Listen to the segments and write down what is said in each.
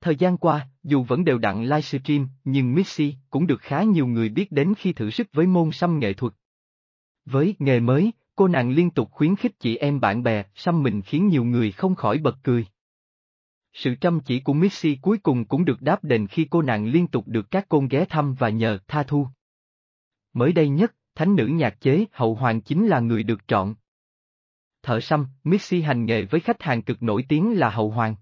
Thời gian qua, dù vẫn đều đặn livestream, nhưng Missy cũng được khá nhiều người biết đến khi thử sức với môn xăm nghệ thuật. Với nghề mới, cô nàng liên tục khuyến khích chị em bạn bè xăm mình khiến nhiều người không khỏi bật cười. Sự chăm chỉ của Missy cuối cùng cũng được đáp đền khi cô nàng liên tục được các côn ghé thăm và nhờ tha thu. Mới đây nhất, thánh nữ nhạc chế Hậu Hoàng chính là người được chọn. Thợ xăm, Missy hành nghề với khách hàng cực nổi tiếng là Hậu Hoàng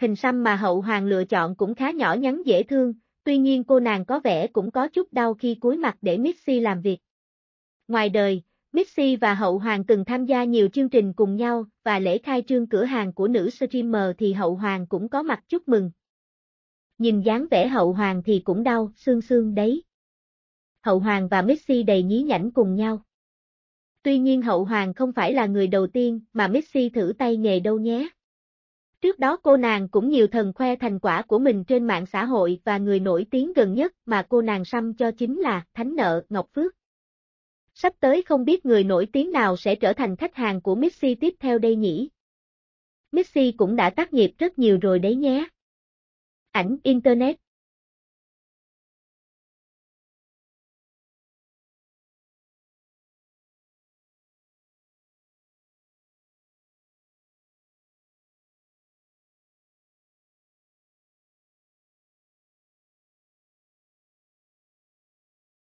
hình xăm mà hậu hoàng lựa chọn cũng khá nhỏ nhắn dễ thương, tuy nhiên cô nàng có vẻ cũng có chút đau khi cúi mặt để Missy làm việc. Ngoài đời, Missy và Hậu Hoàng từng tham gia nhiều chương trình cùng nhau và lễ khai trương cửa hàng của nữ streamer thì Hậu Hoàng cũng có mặt chúc mừng. Nhìn dáng vẻ Hậu Hoàng thì cũng đau, xương xương đấy. Hậu Hoàng và Missy đầy nhí nhảnh cùng nhau. Tuy nhiên Hậu Hoàng không phải là người đầu tiên mà Missy thử tay nghề đâu nhé. Trước đó cô nàng cũng nhiều thần khoe thành quả của mình trên mạng xã hội và người nổi tiếng gần nhất mà cô nàng xăm cho chính là Thánh Nợ Ngọc Phước. Sắp tới không biết người nổi tiếng nào sẽ trở thành khách hàng của Missy tiếp theo đây nhỉ? Missy cũng đã tác nghiệp rất nhiều rồi đấy nhé. Ảnh Internet